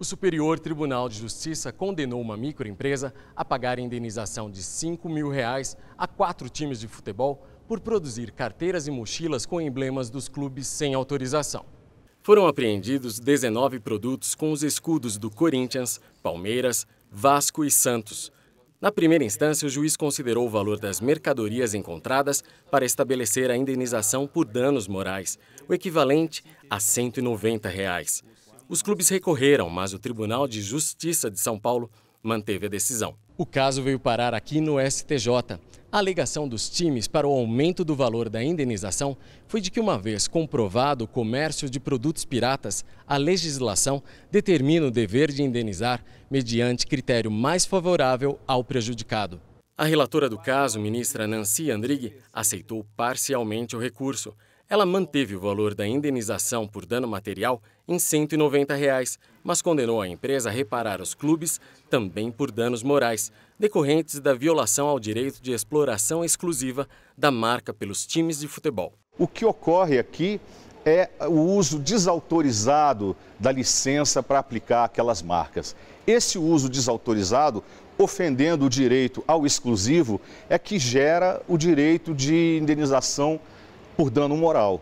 O Superior Tribunal de Justiça condenou uma microempresa a pagar indenização de 5 mil reais a quatro times de futebol por produzir carteiras e mochilas com emblemas dos clubes sem autorização. Foram apreendidos 19 produtos com os escudos do Corinthians, Palmeiras, Vasco e Santos. Na primeira instância, o juiz considerou o valor das mercadorias encontradas para estabelecer a indenização por danos morais, o equivalente a R$ 190. Reais. Os clubes recorreram, mas o Tribunal de Justiça de São Paulo manteve a decisão. O caso veio parar aqui no STJ. A alegação dos times para o aumento do valor da indenização foi de que, uma vez comprovado o comércio de produtos piratas, a legislação determina o dever de indenizar mediante critério mais favorável ao prejudicado. A relatora do caso, ministra Nancy Andrighi, aceitou parcialmente o recurso, ela manteve o valor da indenização por dano material em R$ 190,00, reais, mas condenou a empresa a reparar os clubes também por danos morais, decorrentes da violação ao direito de exploração exclusiva da marca pelos times de futebol. O que ocorre aqui é o uso desautorizado da licença para aplicar aquelas marcas. Esse uso desautorizado, ofendendo o direito ao exclusivo, é que gera o direito de indenização por dano moral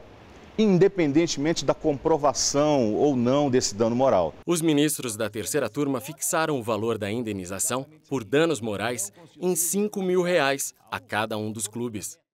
independentemente da comprovação ou não desse dano moral. Os ministros da terceira turma fixaram o valor da indenização por danos morais em 5 mil reais a cada um dos clubes.